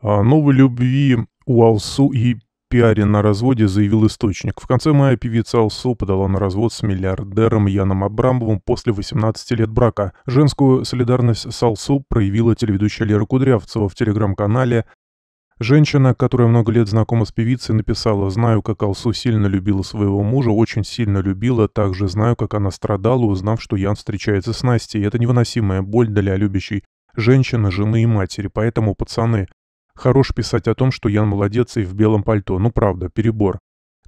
О новой любви у Алсу и пиаре на разводе заявил источник. В конце мая певица Алсу подала на развод с миллиардером Яном Абрамовым после 18 лет брака. Женскую солидарность с Алсу проявила телеведущая Лера Кудрявцева в телеграм-канале Женщина, которая много лет знакома с певицей, написала «Знаю, как Алсу сильно любила своего мужа, очень сильно любила, также знаю, как она страдала, узнав, что Ян встречается с Настей. Это невыносимая боль для любящей женщины, жены и матери. Поэтому, пацаны, Хорош писать о том, что Ян молодец и в белом пальто. Ну правда, перебор.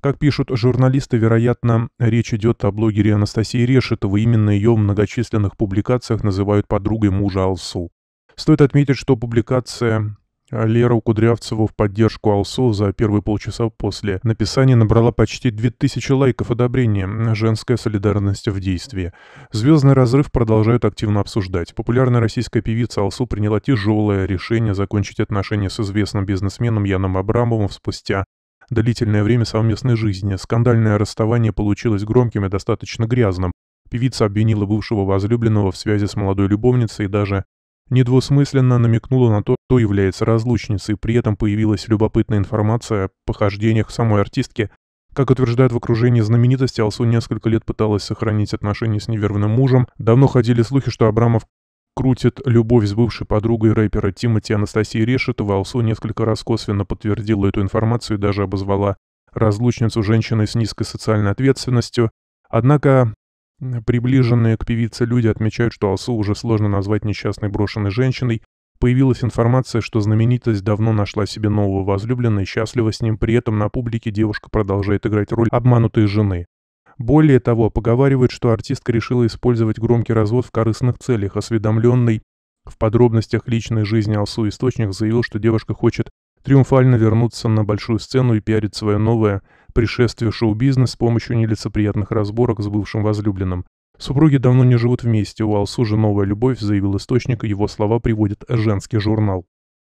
Как пишут журналисты, вероятно, речь идет о блогере Анастасии Решетовой. Именно ее в многочисленных публикациях называют подругой мужа Алсу. Стоит отметить, что публикация а Лера Кудрявцеву в поддержку Алсу за первые полчаса после написания набрала почти 2000 лайков одобрения «Женская солидарность в действии». Звездный разрыв продолжают активно обсуждать. Популярная российская певица Алсу приняла тяжелое решение закончить отношения с известным бизнесменом Яном Абрамовым спустя длительное время совместной жизни. Скандальное расставание получилось громким и достаточно грязным. Певица обвинила бывшего возлюбленного в связи с молодой любовницей и даже недвусмысленно намекнула на то, кто является разлучницей, при этом появилась любопытная информация о похождениях самой артистки. Как утверждают в окружении знаменитости, Алсу несколько лет пыталась сохранить отношения с неверным мужем. Давно ходили слухи, что Абрамов крутит любовь с бывшей подругой рэпера Тимати Анастасии Решетова. Алсу несколько раз косвенно подтвердила эту информацию и даже обозвала разлучницу женщиной с низкой социальной ответственностью. Однако Приближенные к певице люди отмечают, что Алсу уже сложно назвать несчастной брошенной женщиной. Появилась информация, что знаменитость давно нашла себе нового возлюбленного и счастлива с ним. При этом на публике девушка продолжает играть роль обманутой жены. Более того, поговаривают, что артистка решила использовать громкий развод в корыстных целях. Осведомленный в подробностях личной жизни Алсу источник заявил, что девушка хочет триумфально вернуться на большую сцену и пиарить свое новое пришествие в шоу-бизнес с помощью нелицеприятных разборок с бывшим возлюбленным. Супруги давно не живут вместе, у Алсу же новая любовь, заявил источник, его слова приводит женский журнал.